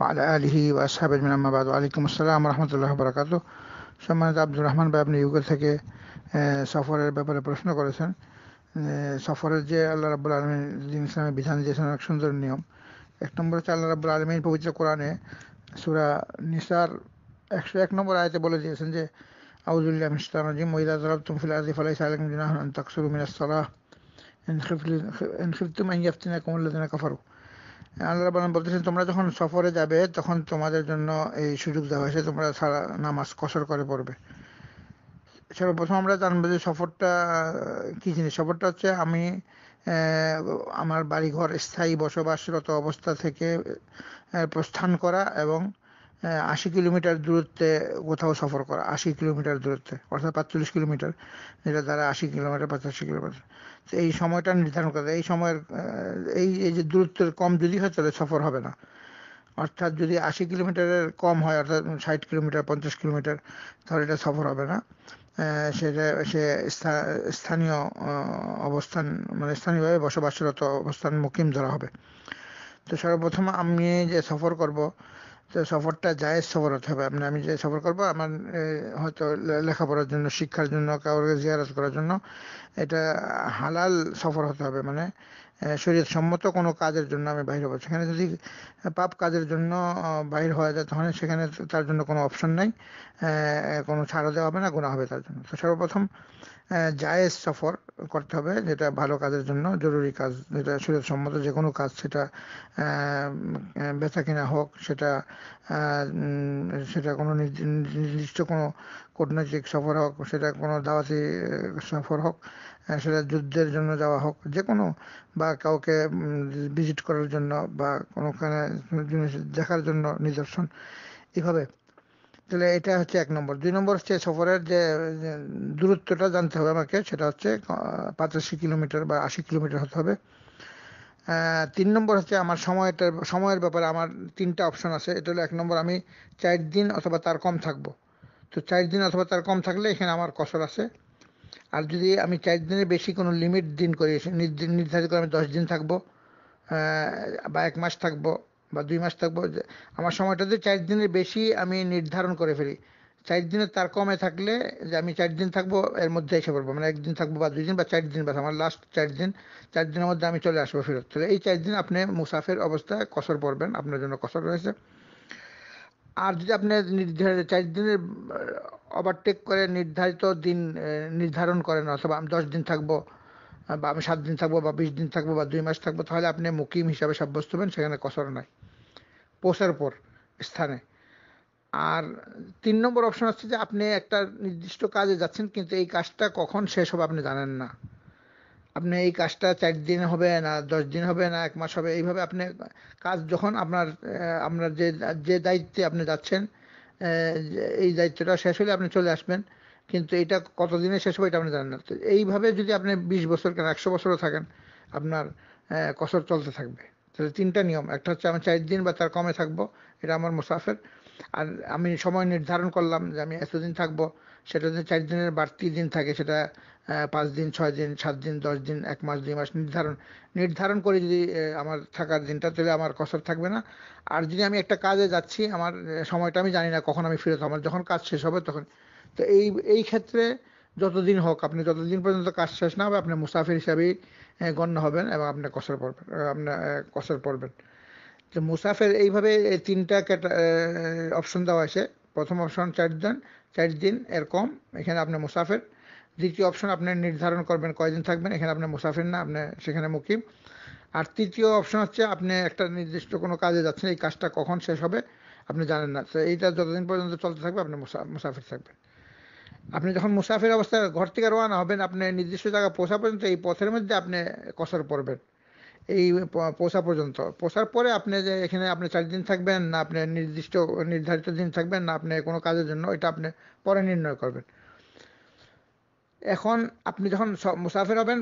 ওয়ালা আলহি ওয়াসাহাব আজমিন আহমাবাদ ওয়ালাইকুম আসসালাম সম্মানিত আব্দুর রহমান ভাই আপনি ইউকে থেকে সফরের ব্যাপারে প্রশ্ন করেছেন সফরের যে আল্লাহ রাবুল আলমীর দিন ইসলামের বিধান দিয়েছেন অনেক সুন্দর নিয়ম এক নম্বর হচ্ছে আল্লাহ রাবুল আলমীর পবিত্র কোরআনে সুরা নিসার একশো এক নম্বর আয়তে বলে দিয়েছেন যে আউজুল্লাহ মিস্তান জিম ওইদা তুমফিল আজিফ আলাই সালাম তাকসুর মিনাস সালাহ ইন খিফতুম আন ইয়াফতিনাকুম হ্যাঁ, আল্লাহ বান বলতেছেন তোমরা যখন সফরে যাবে তখন তোমাদের জন্য এই সুযোগ দেওয়া হয়েছে তোমরা সারা নামাজ কসর করে পড়বে প্রথম আমরা জানবো যে সফরটা কি জিনিস সফরটা হচ্ছে আমি আমার বাড়িঘর স্থায়ী বসবাসরত অবস্থা থেকে প্রস্থান করা এবং আশি কিলোমিটার দূরত্বে কোথাও সফর করা আশি কিলোমিটার দূরত্বে অর্থাৎ পাঁচচল্লিশ কিলোমিটার যেটা দ্বারা আশি কিলোমিটার পঁচাশি কিলোমিটার তো এই সময়টা নির্ধারণ করা এই সময়ের এই এই যে দূরত্বের কম যদি হয় তাহলে সফর হবে না অর্থাৎ যদি আশি কিলোমিটারের কম হয় অর্থাৎ ষাট কিলোমিটার পঞ্চাশ কিলোমিটার তাহলে এটা সফর হবে না সেটা সে স্থানীয় অবস্থান মানে স্থানীয়ভাবে বসবাসরত অবস্থান মুকিম ধরা হবে তো সর্বপ্রথম আমি যে সফর করব তো সফরটা জায়েজ সফর হতে হবে আপনি মানে আমি যে সফর করবো আমার হয়তো লেখাপড়ার জন্য শিক্ষার জন্য কাউকে জিয়ারাত করার জন্য এটা হালাল সফর হতে হবে মানে শরীর সম্মত কোনো কাজের জন্য আমি বাহির হবো সেখানে যদি পাপ কাজের জন্য বাহির হওয়া যায় তখন সেখানে তার জন্য কোনো অপশন নাই কোনো ছাড়ও দেওয়া হবে না গুণা হবে তার জন্য তো সর্বপ্রথম জায়েজ সফর করতে হবে যেটা ভালো কাজের জন্য জরুরি কাজ যেটা সম্মত যে কোনো কাজ সেটা বেচা কিনা হোক সেটা সেটা কোনো নির্দিষ্ট কোনো কূটনৈতিক সফর হোক সেটা কোনো দাওয়াতি সফর হোক সেটা যুদ্ধের জন্য যাওয়া হোক যে কোনো বা কাউকে ভিজিট করার জন্য বা কোনোখানে জিনিস দেখার জন্য নিদর্শন এভাবে তাহলে এটা হচ্ছে এক নম্বর দুই নম্বর হচ্ছে সফরের যে দূরত্বটা জানতে হবে আমাকে সেটা হচ্ছে পঁচাশি কিলোমিটার বা আশি কিলোমিটার হতে হবে তিন নম্বর হচ্ছে আমার সময়টার সময়ের ব্যাপারে আমার তিনটা অপশন আছে এটা হলো এক নম্বর আমি চার দিন অথবা তার কম থাকব তো চার দিন অথবা তার কম থাকলে এখানে আমার কসর আছে আর যদি আমি চার দিনের বেশি কোনো লিমিট দিন করি নির্ধারিত করে আমি দশ দিন থাকবো বা এক মাস থাকবো বা দুই মাস থাকবো আমার সময়টাতে চার দিনের বেশি আমি নির্ধারণ করে ফেলি চার দিনের তার কমে থাকলে যে আমি চার দিন থাকবো এর মধ্যে এসে পড়বো মানে একদিন থাকবো বা দুই দিন বা চার দিন বা আমার লাস্ট চার দিন চার দিনের মধ্যে আমি চলে আসবো ফেরত তাহলে এই চার দিন আপনি মুসাফের অবস্থায় কসর পড়বেন আপনার জন্য কসর রয়েছে আর যদি আপনি নির্ধারিত চার দিনের ওভারটেক করে নির্ধারিত দিন নির্ধারণ করেন অথবা আমি দশ দিন থাকবো বা আমি সাত দিন থাকবো বা বিশ দিন থাকবো বা দুই মাস থাকবো তাহলে আপনি মুকিম হিসাবে সাব্যস্ত হবেন সেখানে কসর নাই পৌঁছার পর স্থানে আর তিন নম্বর অপশন হচ্ছে যে আপনি একটা নির্দিষ্ট কাজে যাচ্ছেন কিন্তু এই কাজটা কখন শেষ হবে আপনি জানেন না আপনি এই কাজটা চার দিন হবে না দশ দিন হবে না এক মাস হবে এইভাবে আপনি কাজ যখন আপনার আপনার যে যে দায়িত্বে আপনি যাচ্ছেন এই দায়িত্বটা শেষ হলে আপনি চলে আসবেন কিন্তু এটা কতদিনে শেষ হবে এটা আপনি জানেন না এইভাবে যদি আপনি বিশ বছর কেন একশো বছরও থাকেন আপনার কসর চলতে থাকবে তাহলে তিনটা নিয়ম একটা হচ্ছে আমি চার দিন বা তার কমে থাকবো এটা আমার মুসাফের আর আমি সময় নির্ধারণ করলাম যে আমি এতদিন থাকবো সেটা যদি চার দিনের বাড়তি দিন থাকে সেটা পাঁচ দিন ছয় দিন সাত দিন দশ দিন এক মাস দুই মাস নির্ধারণ নির্ধারণ করে যদি আমার থাকার দিনটা তাহলে আমার কসর থাকবে না আর যদি আমি একটা কাজে যাচ্ছি আমার সময়টা আমি জানি না কখন আমি ফিরে আমার যখন কাজ শেষ হবে তখন তো এই এই ক্ষেত্রে যতদিন হোক আপনি যতদিন পর্যন্ত কাজ শেষ না হবে আপনি মুসাফির হিসাবেই গণ্য হবেন এবং আপনার কসর পড়বেন আপনার কসর পড়বেন তো মুসাফের এইভাবে তিনটা অপশন দেওয়া আছে প্রথম অপশন চারজন চার দিন এর কম এখানে আপনার মুসাফের দ্বিতীয় অপশন আপনি নির্ধারণ করবেন কয়দিন থাকবেন এখানে আপনি মুসাফির না আপনি সেখানে মুকিম আর তৃতীয় অপশন হচ্ছে আপনি একটা নির্দিষ্ট কোনো কাজে যাচ্ছেন এই কাজটা কখন শেষ হবে আপনি জানেন না তো এইটা যতদিন পর্যন্ত চলতে থাকবে আপনি মুসাফির থাকবেন আপনি যখন মুসাফির অবস্থায় ঘর থেকে রওনা হবেন আপনি নির্দিষ্ট জায়গায় পৌঁছা পর্যন্ত এই পথের মধ্যে আপনি কসর পড়বেন এই পৌঁছা পর্যন্ত পৌঁছার পরে আপনি যে এখানে আপনি চার দিন থাকবেন না আপনি নির্দিষ্ট নির্ধারিত দিন থাকবেন না আপনি কোনো কাজের জন্য এটা আপনি পরে নির্ণয় করবেন এখন আপনি যখন মুসাফির হবেন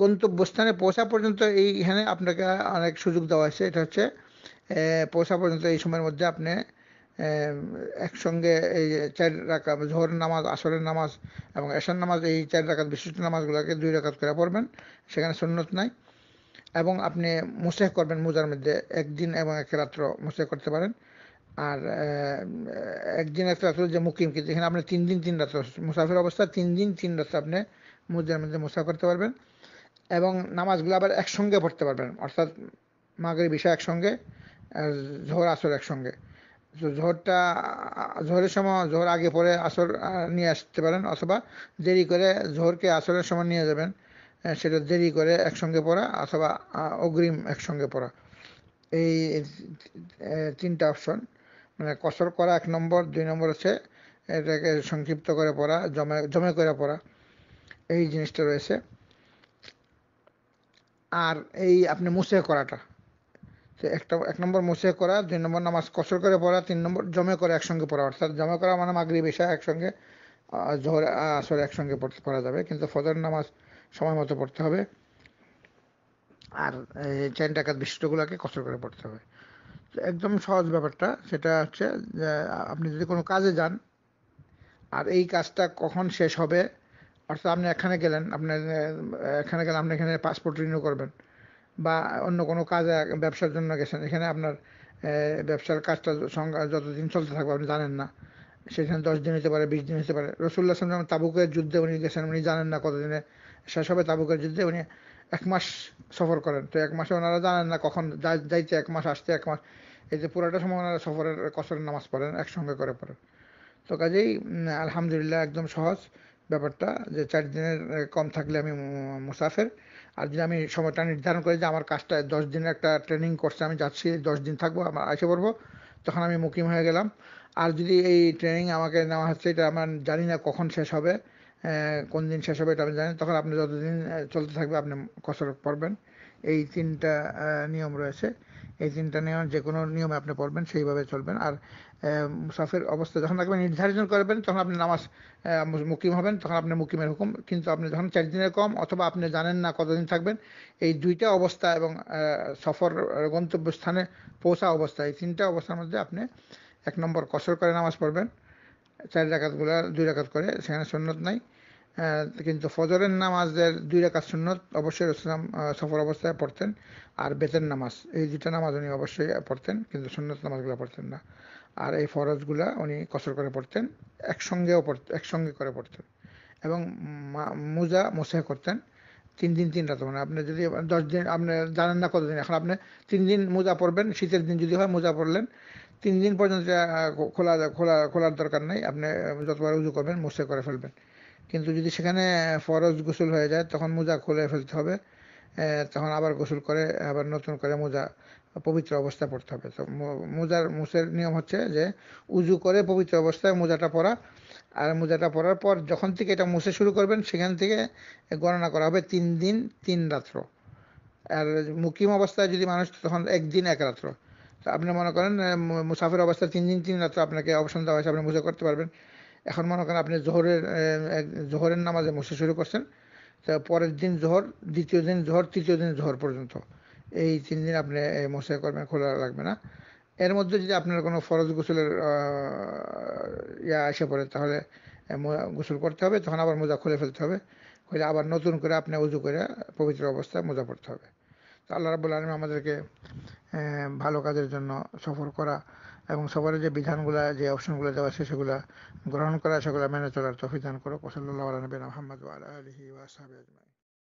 গন্তব্যস্থানে পৌঁছা পর্যন্ত এইখানে আপনাকে অনেক সুযোগ দেওয়া হয়েছে এটা হচ্ছে পৌঁছা পর্যন্ত এই সময়ের মধ্যে আপনি একসঙ্গে এই চার রাকাত ঝোর নামাজ আসরের নামাজ এবং এশার নামাজ এই চার রাকাত বিশিষ্ট নামাজগুলোকে দুই রাকাত করে পড়বেন সেখানে সুন্নত নাই এবং আপনি মুসেহ করবেন মুজার মধ্যে একদিন এবং এক রাত্র মুসেহ করতে পারেন আর একদিন এক রাত্র যে মুকিম কি যেখানে আপনি তিন দিন তিন রাত্র মুসাফির অবস্থা তিন দিন তিন রাত্র আপনি মুজার মধ্যে মুসা করতে পারবেন এবং নামাজগুলো আবার একসঙ্গে পড়তে পারবেন অর্থাৎ মাগের বিষয় একসঙ্গে জোহর আসর একসঙ্গে জোহরটা ঝড়ের সময় ঝড় আগে পরে আসর নিয়ে আসতে পারেন অথবা দেরি করে জোহরকে আসরের সময় নিয়ে যাবেন সেটা দেরি করে একসঙ্গে পড়া অথবা অগ্রিম একসঙ্গে পড়া এই তিনটা অপশন মানে কসর করা এক নম্বর দুই নম্বর হচ্ছে এটাকে সংক্ষিপ্ত করে পড়া জমে জমে করে পড়া এই জিনিসটা রয়েছে আর এই আপনি মুছে করাটা একটা এক নম্বর মুছে করা দুই নম্বর নামাজ কসর করে পড়া তিন নম্বর জমে করে একসঙ্গে পড়া অর্থাৎ জমে করা মানে মাগরিব এশা একসঙ্গে জোহর আসর একসঙ্গে পড়তে পড়া যাবে কিন্তু ফজর নামাজ সময় মতো পড়তে হবে আর চার টাকাত বিশিষ্টগুলোকে কসর করে পড়তে হবে একদম সহজ ব্যাপারটা সেটা হচ্ছে যে আপনি যদি কোনো কাজে যান আর এই কাজটা কখন শেষ হবে অর্থাৎ আপনি এখানে গেলেন আপনার এখানে গেলেন আপনি এখানে পাসপোর্ট রিনিউ করবেন বা অন্য কোনো কাজে ব্যবসার জন্য গেছেন এখানে আপনার ব্যবসার কাজটা যতদিন চলতে থাকবে আপনি জানেন না সেখানে দশ দিন হতে পারে বিশ দিন হতে পারে রসুল্লাহ সাল্লাম তাবুকের যুদ্ধে উনি গেছেন উনি জানেন না কতদিনে শেষ হবে তাবুকের যুদ্ধে উনি এক মাস সফর করেন তো এক মাসে ওনারা জানেন না কখন যাইতে এক মাস আসতে এক মাস এই যে পুরোটা সময় ওনারা সফরের কসরের নামাজ পড়েন একসঙ্গে করে পড়েন তো কাজেই আলহামদুলিল্লাহ একদম সহজ ব্যাপারটা যে চার দিনের কম থাকলে আমি মুসাফের আর যদি আমি সময়টা নির্ধারণ করি যে আমার কাজটা দশ দিনের একটা ট্রেনিং করছে আমি যাচ্ছি দশ দিন থাকবো আমার এসে পড়বো তখন আমি মুকিম হয়ে গেলাম আর যদি এই ট্রেনিং আমাকে নেওয়া হচ্ছে এটা আমার জানি না কখন শেষ হবে কোন দিন শেষ হবে এটা আমি জানি তখন আপনি যতদিন চলতে থাকবে আপনি কসরত পড়বেন এই তিনটা নিয়ম রয়েছে এই তিনটা নিয়ম যে কোনো নিয়মে আপনি পড়বেন সেইভাবে চলবেন আর মুসাফির অবস্থা যখন আপনি নির্ধারণ করবেন তখন আপনি নামাজ মুকিম হবেন তখন আপনি মুকিমের হুকুম কিন্তু আপনি যখন চার দিনের কম অথবা আপনি জানেন না কতদিন থাকবেন এই দুইটা অবস্থা এবং সফর গন্তব্যস্থানে পৌঁছা অবস্থা এই তিনটা অবস্থার মধ্যে আপনি এক নম্বর কসর করে নামাজ পড়বেন চার রাকাতগুলো দুই রাকাত করে সেখানে সন্ন্যত নাই হ্যাঁ, কিন্তু ফজরের নামাজের দুই রাকাত সুন্নত অবশ্যই রসুলাম সফর অবস্থায় পড়তেন আর বেতের নামাজ এই দুটা নামাজ উনি অবশ্যই পড়তেন কিন্তু সুন্নত নামাজগুলো পড়তেন না আর এই ফরজগুলা উনি কসর করে পড়তেন একসঙ্গেও পড়তেন একসঙ্গে করে পড়তেন এবং মুজা মোসে করতেন তিন দিন তিন রাত মানে আপনি যদি দশ দিন আপনি জানেন না কতদিন এখন আপনি তিন দিন মোজা পরবেন শীতের দিন যদি হয় মোজা পরলেন তিন দিন পর্যন্ত খোলা খোলা খোলার দরকার নেই আপনি যতবার উজু করবেন মোসে করে ফেলবেন কিন্তু যদি সেখানে ফরজ গোসল হয়ে যায় তখন মোজা খুলে ফেলতে হবে তখন আবার গোসল করে আবার নতুন করে মোজা পবিত্র অবস্থা পড়তে হবে তো মোজার মুসের নিয়ম হচ্ছে যে উজু করে পবিত্র অবস্থায় মোজাটা পরা আর মোজাটা পরার পর যখন থেকে এটা মুছে শুরু করবেন সেখান থেকে গণনা করা হবে তিন দিন তিন রাত্র আর মুকিম অবস্থায় যদি মানুষ তখন একদিন এক রাত্র তো আপনি মনে করেন মুসাফির অবস্থায় তিন দিন তিন রাত্র আপনাকে অপশন দেওয়া হয়েছে আপনি মোজা করতে পারবেন এখন মনে করেন আপনি জোহরের জোহরের নামাজে মসজিদ শুরু করছেন তা পরের দিন জোহর দ্বিতীয় দিন জোহর তৃতীয় দিন জোহর পর্যন্ত এই তিন দিন আপনি মশাই করবেন খোলা লাগবে না এর মধ্যে যদি আপনার কোনো ফরজ গোসলের ইয়া এসে পড়ে তাহলে গোসল করতে হবে তখন আবার মোজা খুলে ফেলতে হবে খুলে আবার নতুন করে আপনি উজু করে পবিত্র অবস্থায় মোজা পড়তে হবে তা আল্লাহ রাবুল আলম আমাদেরকে ভালো কাজের জন্য সফর করা এবং সবার যে বিধানগুলা যে অপশনগুলো দেওয়া আছে সেগুলো গ্রহণ করা সেগুলো মেনে চলার তফিদান করো কসল্লাহ আলহি ওয়াসাবি আজমাই